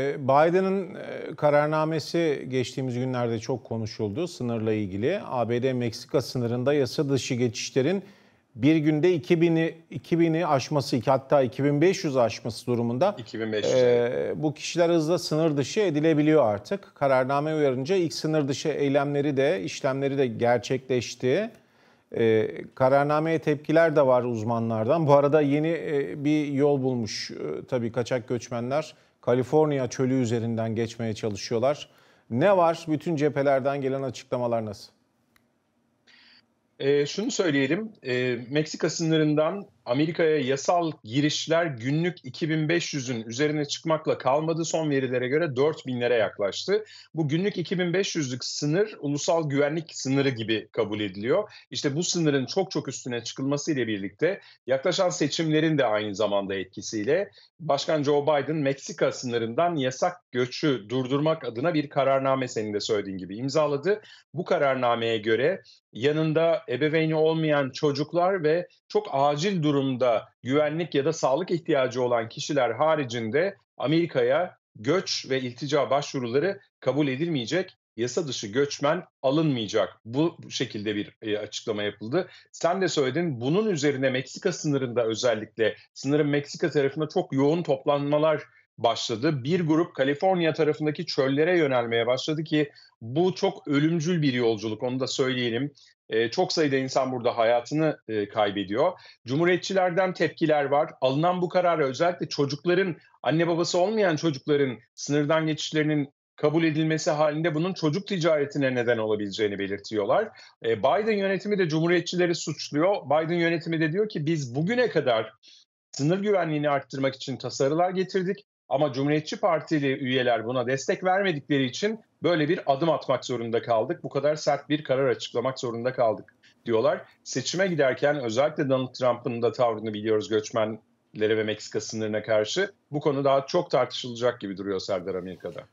Ee, Biden'ın e, kararnamesi geçtiğimiz günlerde çok konuşuldu sınırla ilgili. ABD-Meksika sınırında yasa dışı geçişlerin bir günde 2000'i 2000'i aşması hatta 2500 aşması durumunda 2500. E, bu kişiler hızla sınır dışı edilebiliyor artık. Kararname uyarınca ilk sınır dışı eylemleri de işlemleri de gerçekleşti. E, kararnameye tepkiler de var uzmanlardan. Bu arada yeni e, bir yol bulmuş e, tabii kaçak göçmenler Kaliforniya çölü üzerinden geçmeye çalışıyorlar. Ne var? Bütün cephelerden gelen açıklamalar nasıl? E, şunu söyleyelim, e, Meksika sınırından Amerika'ya yasal girişler günlük 2500'ün üzerine çıkmakla kalmadı. Son verilere göre 4000'lere yaklaştı. Bu günlük 2500'lük sınır ulusal güvenlik sınırı gibi kabul ediliyor. İşte bu sınırın çok çok üstüne çıkılması ile birlikte yaklaşan seçimlerin de aynı zamanda etkisiyle Başkan Joe Biden Meksika sınırından yasak göçü durdurmak adına bir kararname senin de söylediğin gibi imzaladı. Bu kararnameye göre yanında ebeveyni olmayan çocuklar ve çok acil durum durumda güvenlik ya da sağlık ihtiyacı olan kişiler haricinde Amerika'ya göç ve iltica başvuruları kabul edilmeyecek. Yasa dışı göçmen alınmayacak. Bu şekilde bir e, açıklama yapıldı. Sen de söyledin bunun üzerine Meksika sınırında özellikle sınırın Meksika tarafında çok yoğun toplanmalar başladı. Bir grup Kaliforniya tarafındaki çöllere yönelmeye başladı ki bu çok ölümcül bir yolculuk onu da söyleyelim. E, çok sayıda insan burada hayatını e, kaybediyor. Cumhuriyetçilerden tepkiler var. Alınan bu karara özellikle çocukların, anne babası olmayan çocukların sınırdan geçişlerinin kabul edilmesi halinde bunun çocuk ticaretine neden olabileceğini belirtiyorlar. E, Biden yönetimi de cumhuriyetçileri suçluyor. Biden yönetimi de diyor ki biz bugüne kadar sınır güvenliğini arttırmak için tasarılar getirdik. Ama Cumhuriyetçi Partili üyeler buna destek vermedikleri için böyle bir adım atmak zorunda kaldık. Bu kadar sert bir karar açıklamak zorunda kaldık diyorlar. Seçime giderken özellikle Donald Trump'ın da tavrını biliyoruz göçmenlere ve Meksika sınırına karşı. Bu konu daha çok tartışılacak gibi duruyor Serdar Amerika'da.